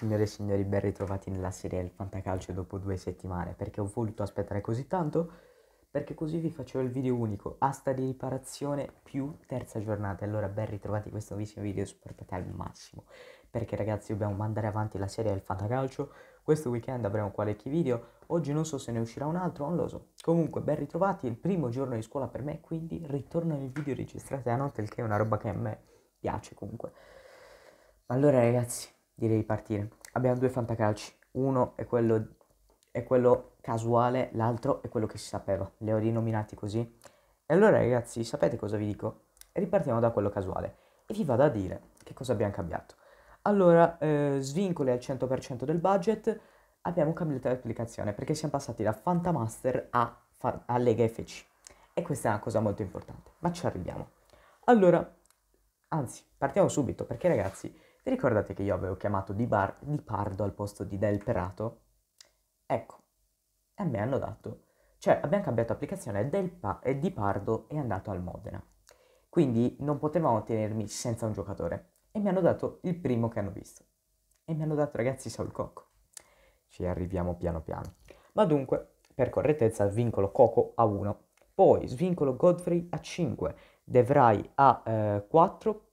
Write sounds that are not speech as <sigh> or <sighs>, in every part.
Signore e signori, ben ritrovati nella serie del Fantacalcio dopo due settimane. Perché ho voluto aspettare così tanto? Perché così vi facevo il video unico, asta di riparazione più terza giornata. Allora, ben ritrovati in questo nuovissimo video, supportate al massimo. Perché ragazzi, dobbiamo mandare avanti la serie del Fantacalcio. Questo weekend avremo qualche video, oggi non so se ne uscirà un altro, non lo so. Comunque, ben ritrovati, il primo giorno di scuola per me, quindi ritorno nel video registrato la notte, il che è una roba che a me piace comunque. Allora ragazzi, direi di partire. Abbiamo due fantacalci, uno è quello, è quello casuale, l'altro è quello che si sapeva, Le ho rinominati così. E allora ragazzi, sapete cosa vi dico? Ripartiamo da quello casuale e vi vado a dire che cosa abbiamo cambiato. Allora, eh, svincoli al 100% del budget, abbiamo cambiato l'applicazione perché siamo passati da Fantamaster a, a Lega FC. E questa è una cosa molto importante, ma ci arriviamo. Allora, anzi, partiamo subito perché ragazzi ricordate che io avevo chiamato Di, Bar- Di Pardo al posto di Del Prato? Ecco, a me hanno dato. Cioè, abbiamo cambiato applicazione Del pa- e eh, Di Pardo è andato al Modena. Quindi non potevamo tenermi senza un giocatore. E mi hanno dato il primo che hanno visto. E mi hanno dato, ragazzi, Sol Coco. Ci arriviamo piano piano. Ma dunque, per correttezza, svincolo Coco a 1. Poi svincolo Godfrey a 5, Devrai a eh, 4,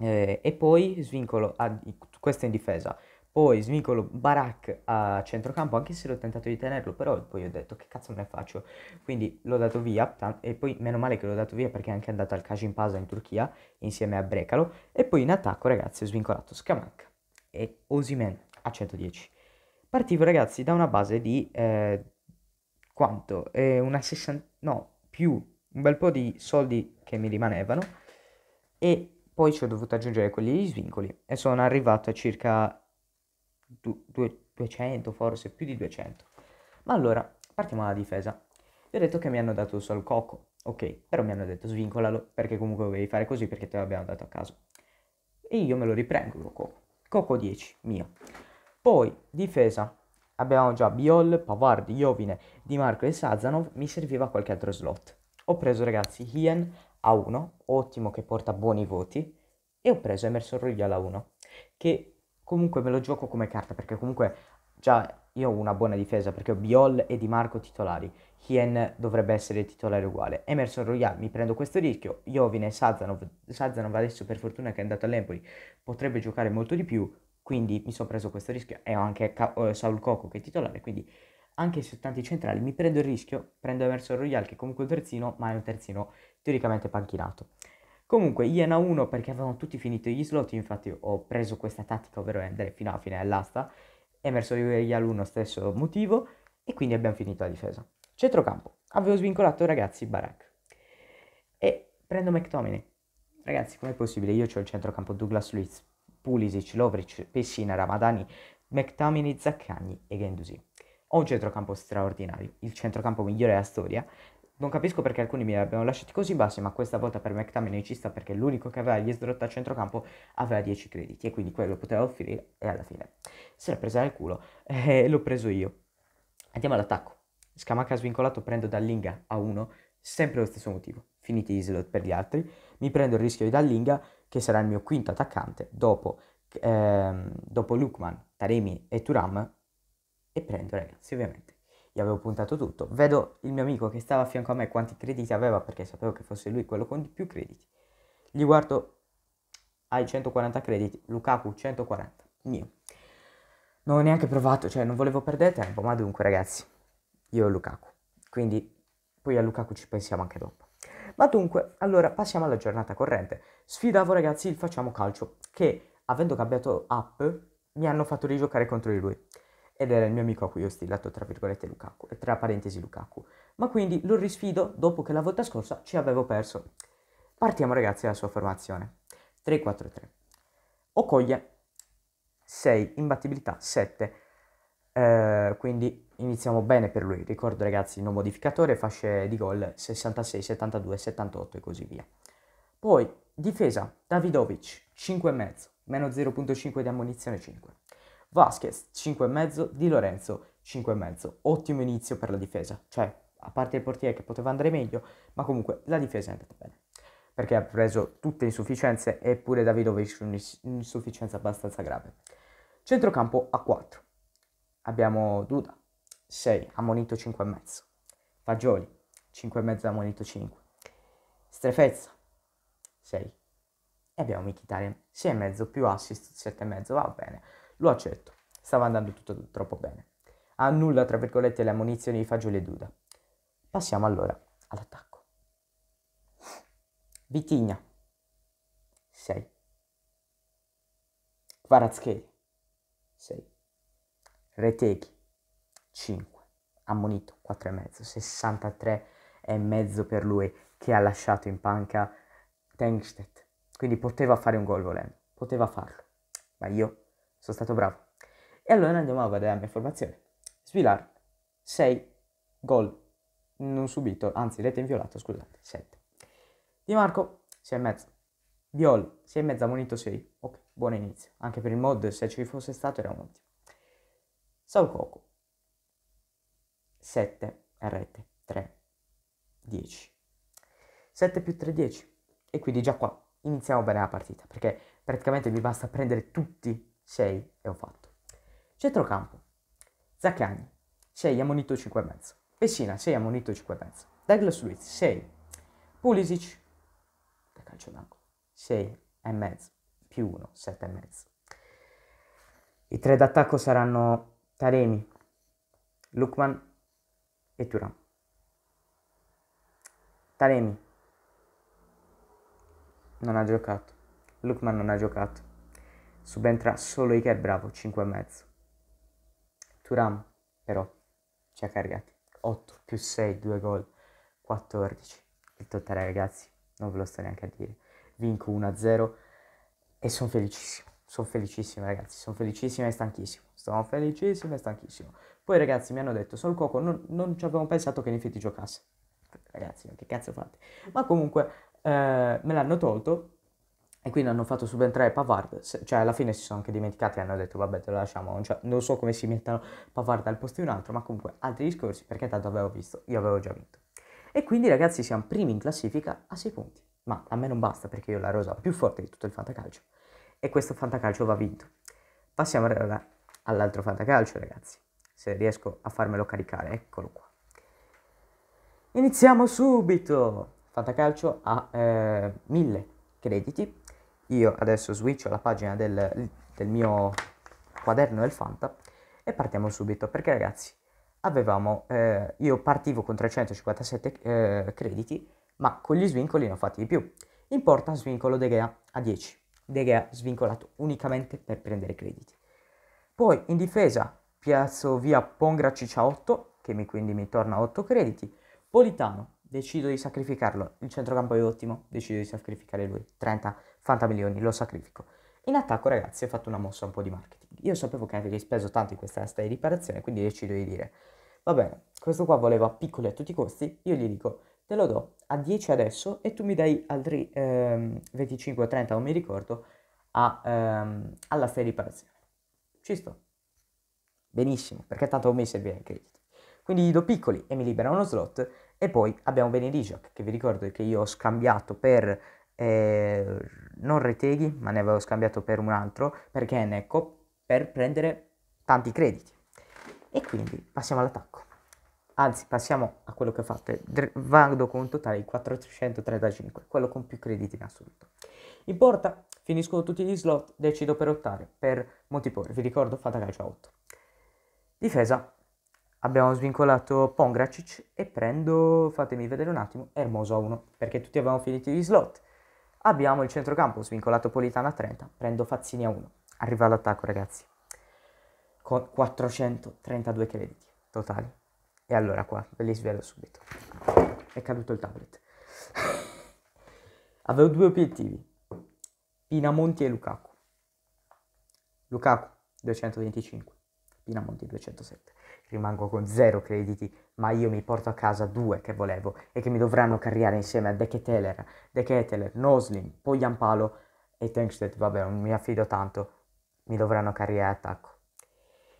eh, e poi svincolo a, questo in difesa poi svincolo Barak a centrocampo anche se l'ho tentato di tenerlo però poi ho detto che cazzo ne faccio quindi l'ho dato via e poi meno male che l'ho dato via perché è anche andato al Kajimpasa in Turchia insieme a Brecalo e poi in attacco ragazzi ho svincolato Skamak e Osimen a 110 partivo ragazzi da una base di eh, quanto? Eh, una 60 no più un bel po' di soldi che mi rimanevano e poi ci ho dovuto aggiungere quelli di svincoli e sono arrivato a circa 200, forse più di 200. Ma allora, partiamo dalla difesa. Vi ho detto che mi hanno dato solo Coco, ok, però mi hanno detto svincolalo perché comunque dovevi fare così perché te l'abbiamo dato a caso. E io me lo riprendo Coco. Coco 10, mio. Poi, difesa, abbiamo già Biol, Pavard, Jovine, Di Marco e Sazanov, mi serviva qualche altro slot. Ho preso ragazzi Hien a 1, ottimo che porta buoni voti, e ho preso Emerson Royal a 1, che comunque me lo gioco come carta perché comunque già io ho una buona difesa perché ho Biol e Di Marco titolari, Hien dovrebbe essere titolare uguale, Emerson Royal mi prendo questo rischio, Jovine e Sazanov, Sazanov adesso per fortuna che è andato all'Empoli potrebbe giocare molto di più, quindi mi sono preso questo rischio e ho anche Ca- uh, eh, Saul Coco che è titolare, quindi anche su tanti centrali mi prendo il rischio, prendo Emerson Royal che è comunque un terzino ma è un terzino teoricamente panchinato. Comunque, Iena 1 perché avevano tutti finito gli slot, infatti ho preso questa tattica, ovvero andare fino alla fine dell'asta, Emerson Rial 1 stesso motivo, e quindi abbiamo finito la difesa. Centrocampo, avevo svincolato ragazzi Barak. E prendo McTominay. Ragazzi, com'è possibile? Io ho il centrocampo Douglas Luiz, Pulisic, Lovric, Pessina, Ramadani, McTominay, Zaccagni e Gendusi. Ho un centrocampo straordinario, il centrocampo migliore della storia, non capisco perché alcuni mi abbiano lasciati così bassi, ma questa volta per McTominay ci sta perché l'unico che aveva gli sdrotta a centrocampo aveva 10 crediti e quindi quello poteva offrire e alla fine se l'ha presa nel culo <laughs> e eh, l'ho preso io. Andiamo all'attacco. Scamacca svincolato prendo Dallinga a 1, sempre lo stesso motivo. Finiti gli slot per gli altri, mi prendo il rischio di Dallinga che sarà il mio quinto attaccante dopo, ehm, dopo Lukman, Taremi e Turam e prendo ragazzi ovviamente gli avevo puntato tutto. Vedo il mio amico che stava a fianco a me quanti crediti aveva perché sapevo che fosse lui quello con più crediti. Gli guardo ai 140 crediti, Lukaku 140, mio. Non ho neanche provato, cioè non volevo perdere tempo, ma dunque ragazzi, io e Lukaku. Quindi poi a Lukaku ci pensiamo anche dopo. Ma dunque, allora passiamo alla giornata corrente. Sfidavo ragazzi il facciamo calcio che avendo cambiato app mi hanno fatto rigiocare contro di lui ed era il mio amico a cui ho stilato tra virgolette Lukaku, tra parentesi Lukaku. Ma quindi lo risfido dopo che la volta scorsa ci avevo perso. Partiamo ragazzi dalla sua formazione. 3-4-3. Okoye 6, imbattibilità 7. Eh, quindi iniziamo bene per lui. Ricordo ragazzi, non modificatore, fasce di gol 66, 72, 78 e così via. Poi difesa, Davidovic 5,5, meno 0.5 di ammunizione 5. Vasquez 5,5, Di Lorenzo 5,5. Ottimo inizio per la difesa, cioè a parte il portiere che poteva andare meglio, ma comunque la difesa è andata bene. Perché ha preso tutte insufficienze eppure Davidovic un'insufficienza abbastanza grave. Centrocampo a 4. Abbiamo Duda 6, ammonito 5,5. Fagioli 5,5 ammonito 5. Strefezza 6. E abbiamo Mkhitaryan 6,5 più assist 7,5, va bene lo accetto. Stava andando tutto troppo bene. Annulla, tra virgolette, le ammonizioni di Fagioli e Duda. Passiamo allora all'attacco. Vitigna. 6. Kvaratskhelia. 6. Reteghi. 5. Ammonito 4,5, 63 e mezzo per lui che ha lasciato in panca Tengstedt. Quindi poteva fare un gol volendo, poteva farlo. Ma io sono stato bravo. E allora andiamo a vedere la mia formazione. Svilar, 6 gol non subito, anzi rete inviolata, scusate, 7. Di Marco, 6 e mezzo. Biol, 6 e mezzo, ammonito 6. Ok, buon inizio. Anche per il mod, se ci fosse stato era un ottimo. Saul Coco, 7 e rete, 3, 10. 7 più 3, 10. E quindi già qua iniziamo bene la partita, perché praticamente vi basta prendere tutti 6 e ho fatto. Centrocampo. Zaccagni, 6 ammonito 5,5. Pessina, 6 ammonito 5,5. Douglas Luiz, 6. Pulisic, da calcio d'angolo, 6,5 più 1, 7,5. I tre d'attacco saranno Taremi, Lukman e Turam. Taremi non ha giocato, Lukman non ha giocato, subentra solo Ike Bravo mezzo. Turam però ci ha caricati 8 più 6, 2 gol, 14. Il totale ragazzi, non ve lo sto neanche a dire. Vinco 1-0 e sono felicissimo. Sono felicissimo ragazzi, sono felicissimo e stanchissimo. Sono felicissimo e stanchissimo. Poi ragazzi mi hanno detto, sul Coco non, non ci avevamo pensato che Nifiti giocasse. Ragazzi, che cazzo fate? Ma comunque eh, me l'hanno tolto e quindi hanno fatto subentrare Pavard, cioè alla fine si sono anche dimenticati e hanno detto vabbè te lo lasciamo, cioè, non so come si mettano Pavard al posto di un altro, ma comunque altri discorsi perché tanto avevo visto, io avevo già vinto. E quindi ragazzi siamo primi in classifica a 6 punti, ma a me non basta perché io la rosa più forte di tutto il fantacalcio e questo fantacalcio va vinto. Passiamo allora all'altro fantacalcio ragazzi, se riesco a farmelo caricare, eccolo qua. Iniziamo subito! Fantacalcio a eh, 1000 crediti io adesso switcho alla pagina del, del mio quaderno del Fanta e partiamo subito perché ragazzi avevamo, eh, io partivo con 357 eh, crediti, ma con gli svincoli ne ho fatti di più. Importa svincolo De Gea a 10, De Gea svincolato unicamente per prendere crediti. Poi in difesa piazzo via Pongracic a 8, che mi, quindi mi torna a 8 crediti. Politano, decido di sacrificarlo, il centrocampo è ottimo, decido di sacrificare lui, 30 Fantamilioni, lo sacrifico. In attacco, ragazzi, ho fatto una mossa un po' di marketing. Io sapevo che avevi speso tanto in questa asta di riparazione, quindi decido di dire, va bene, questo qua voleva piccoli a tutti i costi, io gli dico, te lo do a 10 adesso e tu mi dai altri ehm, 25 o 30, non mi ricordo, a, ehm, alla asta di riparazione. Ci sto. Benissimo, perché tanto a me serve il credito. Quindi gli do piccoli e mi libera uno slot e poi abbiamo Benedijac, che vi ricordo che io ho scambiato per eh, non Reteghi, ma ne avevo scambiato per un altro, perché è Necco, per prendere tanti crediti. E quindi passiamo all'attacco. Anzi, passiamo a quello che fate. Vado con un totale di 435, quello con più crediti in assoluto. In porta finiscono tutti gli slot, decido per ottare per molti Montipore. Vi ricordo, fate calcio a 8. Difesa, abbiamo svincolato Pongracic e prendo, fatemi vedere un attimo, Ermoso a 1, perché tutti avevamo finito gli slot abbiamo il centrocampo svincolato Politano a 30, prendo Fazzini a 1. Arriva l'attacco ragazzi, con 432 crediti totali. E allora qua, ve li svelo subito. È caduto il tablet. <laughs> Avevo due obiettivi, Pinamonti e Lukaku. Lukaku 225, fino Monti 207. Rimango con zero crediti, ma io mi porto a casa due che volevo e che mi dovranno carriare insieme a Deke Teller, Deke Teller, Noslim, Pogliampalo e Tankstead, vabbè, non mi affido tanto, mi dovranno carriare attacco.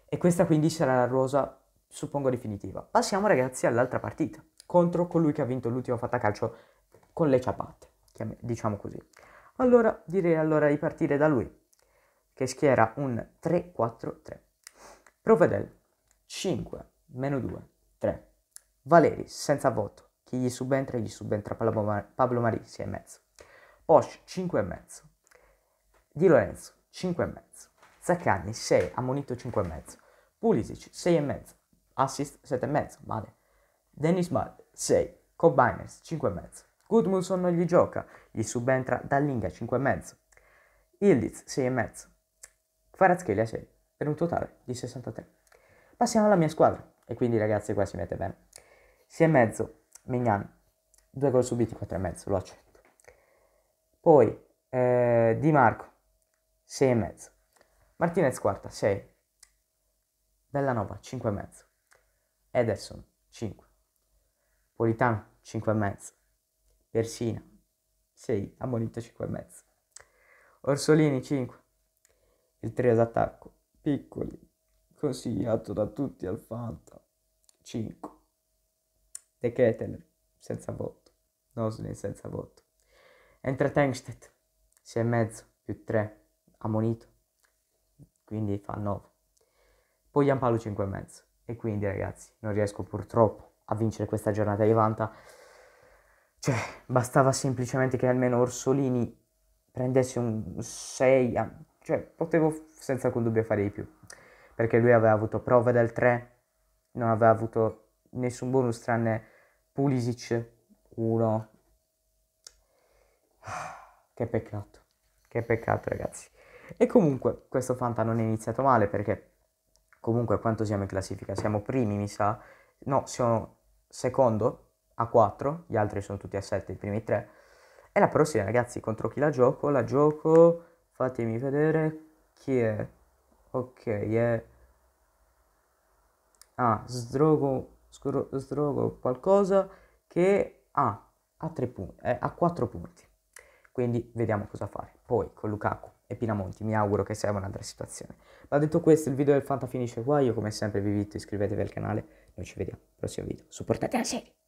E questa quindi sarà la rosa, suppongo, definitiva. Passiamo ragazzi all'altra partita, contro colui che ha vinto l'ultimo calcio con le ciabatte, diciamo così. Allora, direi allora di partire da lui, che schiera un 3-4-3. Provedel 5, meno 2, 3. Valeri, senza voto. Chi gli subentra, gli subentra Pablo, Mar- Pablo Marì, 6 e mezzo. Porsche, 5 e mezzo. Di Lorenzo, 5 e mezzo. Zaccagni, 6, ammonito 5 e mezzo. Pulisic, 6 e mezzo. Assist, 7 e mezzo, male. Dennis Mudd, 6. Cobbiners, 5 e mezzo. Goodmanson non gli gioca, gli subentra Dallinga, 5 e mezzo. Ildiz, 6 e mezzo. Kvaratskhelia, 6 per un totale di 63. Passiamo alla mia squadra, e quindi ragazzi qua si mette bene. 6 e mezzo, Mignan, 2 gol subiti, 4 e mezzo, lo accetto. Poi eh, Di Marco, 6 e mezzo. Martinez quarta, 6. Bellanova, 5 e mezzo. Ederson, 5. Politano, 5 e mezzo. Persina, 6. Ammonito, 5 e mezzo. Orsolini, 5. Il trio d'attacco, piccoli, consigliato da tutti al Fanta. 5. De Keteler, senza voto. Nosley, senza voto. Entra Tengstedt, 6 e mezzo, più 3, ammonito. Quindi fa 9. Poi Giampaolo 5 e mezzo. E quindi ragazzi, non riesco purtroppo a vincere questa giornata di vanta. Cioè, bastava semplicemente che almeno Orsolini prendesse un 6 cioè potevo senza alcun dubbio fare di più, perché lui aveva avuto prova del 3, non aveva avuto nessun bonus tranne Pulisic 1. <sighs> Che peccato, che peccato ragazzi. E comunque questo Fanta non è iniziato male perché comunque quanto siamo in classifica? Siamo primi mi sa, no siamo secondo a 4, gli altri sono tutti a 7, i primi 3. E la prossima ragazzi contro chi la gioco? La gioco Fatemi vedere chi è. Ok, è... Ah, sdrogo, scro, sdrogo qualcosa che ha, ha, tre punti, eh, ha quattro punti. Quindi vediamo cosa fare. Poi con Lukaku e Pinamonti mi auguro che sia un'altra situazione. Ma detto questo il video del Fanta finisce qua. Io come sempre vi invito iscrivetevi al canale. Noi ci vediamo al prossimo video. Supportate la serie!